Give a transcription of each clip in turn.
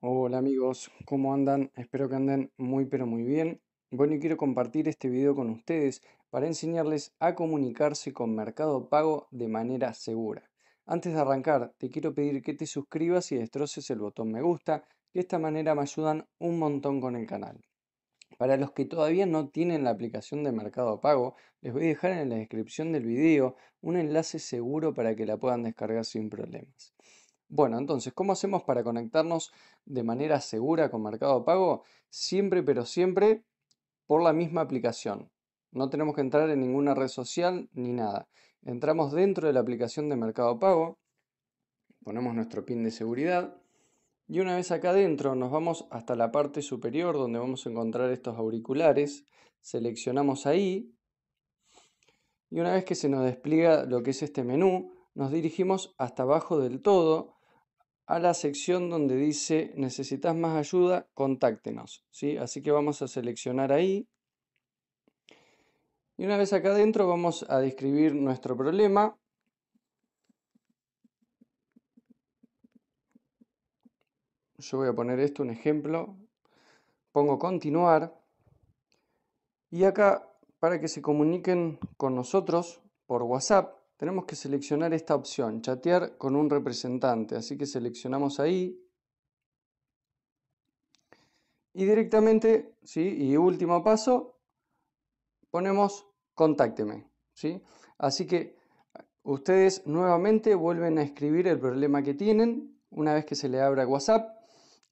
Hola amigos, ¿cómo andan? Espero que anden muy pero muy bien. Bueno, quiero compartir este video con ustedes para enseñarles a comunicarse con Mercado Pago de manera segura. Antes de arrancar, te quiero pedir que te suscribas y destroces el botón me gusta, de esta manera me ayudan un montón con el canal. Para los que todavía no tienen la aplicación de Mercado Pago, les voy a dejar en la descripción del video un enlace seguro para que la puedan descargar sin problemas. Bueno, entonces, ¿cómo hacemos para conectarnos de manera segura con Mercado Pago? Siempre, pero siempre por la misma aplicación. No tenemos que entrar en ninguna red social ni nada. Entramos dentro de la aplicación de Mercado Pago, ponemos nuestro pin de seguridad y una vez acá adentro nos vamos hasta la parte superior donde vamos a encontrar estos auriculares. Seleccionamos ahí y una vez que se nos despliega lo que es este menú, nos dirigimos hasta abajo del todo a la sección donde dice necesitas más ayuda, contáctenos. ¿sí? Así que vamos a seleccionar ahí. Y una vez acá adentro vamos a describir nuestro problema. Yo voy a poner esto un ejemplo. Pongo continuar. Y acá, para que se comuniquen con nosotros por WhatsApp, tenemos que seleccionar esta opción, chatear con un representante. Así que seleccionamos ahí. Y directamente, ¿sí? y último paso, ponemos contácteme. ¿sí? Así que eh, ustedes nuevamente vuelven a escribir el problema que tienen una vez que se le abra WhatsApp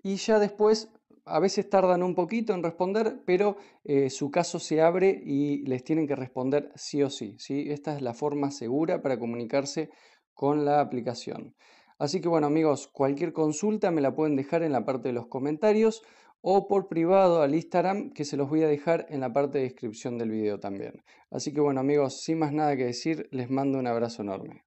y ya después a veces tardan un poquito en responder, pero eh, su caso se abre y les tienen que responder sí o sí, sí. Esta es la forma segura para comunicarse con la aplicación. Así que bueno amigos, cualquier consulta me la pueden dejar en la parte de los comentarios o por privado al Instagram que se los voy a dejar en la parte de descripción del video también. Así que bueno amigos, sin más nada que decir, les mando un abrazo enorme.